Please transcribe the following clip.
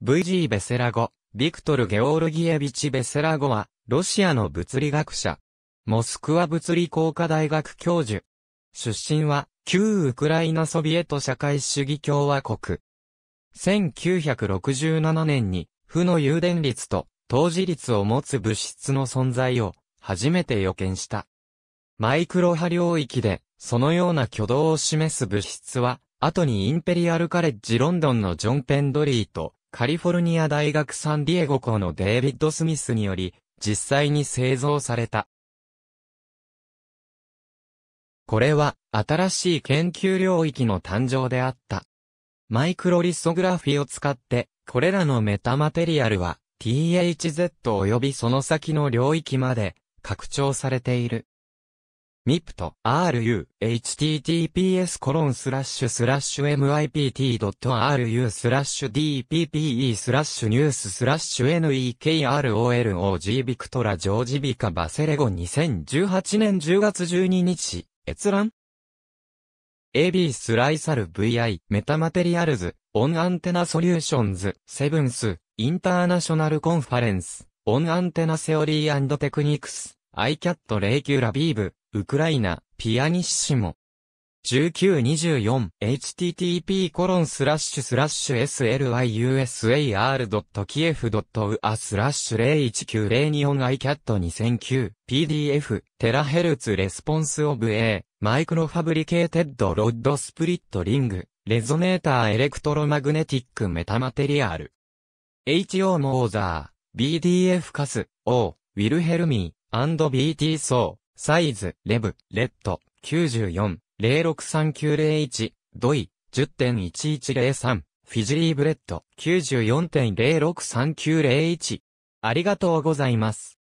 VG ベセラゴ、ビクトル・ゲオールギエビチ・ベセラゴは、ロシアの物理学者。モスクワ物理工科大学教授。出身は、旧ウクライナソビエト社会主義共和国。1967年に、負の誘電率と、当時率を持つ物質の存在を、初めて予見した。マイクロ波領域で、そのような挙動を示す物質は、後にインペリアルカレッジロンドンのジョン・ペンドリーと、カリフォルニア大学サンディエゴ校のデイビッド・スミスにより、実際に製造された。これは、新しい研究領域の誕生であった。マイクロリソグラフィを使って、これらのメタマテリアルは、THZ 及びその先の領域まで、拡張されている。mipt.ru.https コロンスラッシュスラッシュ mipt.ru スラッシュ dppe スラッシュニューススラッシュ nekrolog ビクトラジョージビカバセレゴ2018年10月12日閲覧 AB スライサル VI メタマテリアルズオンアンテナソリューションズセブンスインターナショナルコンファレンスオンアンテナセオリーテクニクスアイキャットレイキュラビーブウクライナ、ピアニッシモ。1924http コロンスラッシュスラッシュ slyusar.kiev.ua スラッシュ 01902icat2009 pdf テラヘルツレスポンスオブ A マイクロファブリケーテッドロッドスプリットリングレゾネーターエレクトロマグネティックメタマテリアル HO モーザー BDF カス O ウィルヘルミー &BT ソーサイズ、レブ、レッド、94、063901、ドイ、10.1103、フィジリーブレッド、94.063901。ありがとうございます。